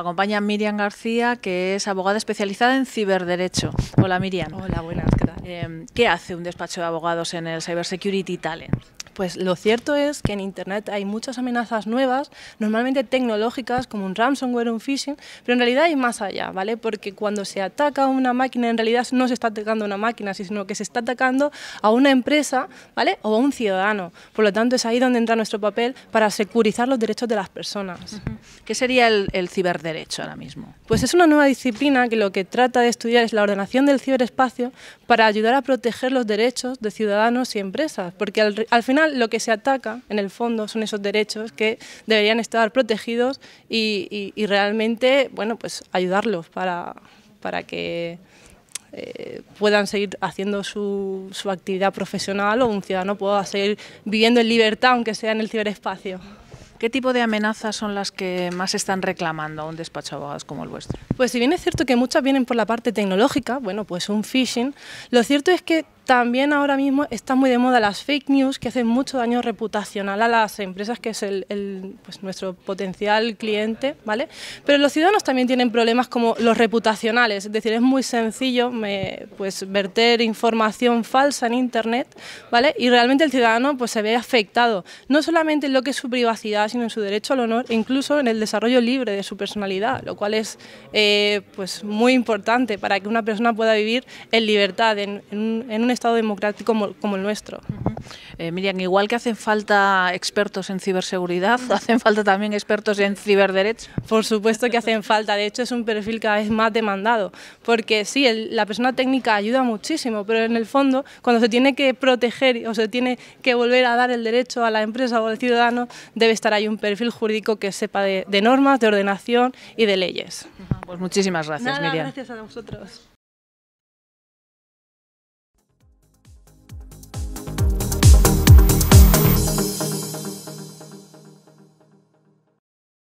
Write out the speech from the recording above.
acompaña Miriam García, que es abogada especializada en ciberderecho. Hola Miriam. Hola, buenas, ¿qué em, hace un despacho de abogados en el Cybersecurity Talent? Pues lo cierto es que en Internet hay muchas amenazas nuevas, normalmente tecnológicas, como un ransomware, un phishing, pero en realidad hay más allá, ¿vale? Porque cuando se ataca a una máquina, en realidad no se está atacando una máquina, sino que se está atacando a una empresa, ¿vale? O a un ciudadano. Por lo tanto, es ahí donde entra nuestro papel para securizar los derechos de las personas. ¿Qué sería el, ciberderecho ahora mismo? Pues es una nueva disciplina que lo que trata de estudiar es la ordenación del ciberespacio para ayudar a proteger los derechos de ciudadanos y empresas, porque al final lo que se ataca en el fondo son esos derechos que deberían estar protegidos y, realmente, bueno, pues ayudarlos para, para que eh, puedan seguir haciendo su, su actividad profesional o un ciudadano pueda seguir viviendo en libertad, aunque sea en el ciberespacio. ¿Qué tipo de amenazas son las que más están reclamando a un despacho de abogados como el vuestro? Pues si bien es cierto que muchas vienen por la parte tecnológica, bueno, pues un phishing, lo cierto es que también ahora mismo están muy de moda las fake news que hacen mucho daño reputacional a las empresas, que es el, pues, nuestro potencial cliente, ¿vale? Pero los ciudadanos también tienen problemas como los reputacionales, es decir, es muy sencillo me, pues, verter información falsa en Internet, ¿vale? Y realmente el ciudadano pues, se ve afectado, no solamente en lo que es su privacidad, sino en su derecho al honor, e incluso en el desarrollo libre de su personalidad, lo cual es eh, pues, muy importante para que una persona pueda vivir en libertad, en, en, en un Estado democrático como, el nuestro. Eh, Miriam, igual que hacen falta expertos en ciberseguridad, hacen falta también expertos en ciberderecho. Por supuesto que hacen falta, de hecho es un perfil cada vez más demandado, porque sí, la persona técnica ayuda muchísimo, pero en el fondo, cuando se tiene que proteger o se tiene que volver a dar el derecho a la empresa o al ciudadano, debe estar ahí un perfil jurídico que sepa de, normas, de ordenación y de leyes. Pues muchísimas gracias, Nada, Miriam. Gracias a vosotros.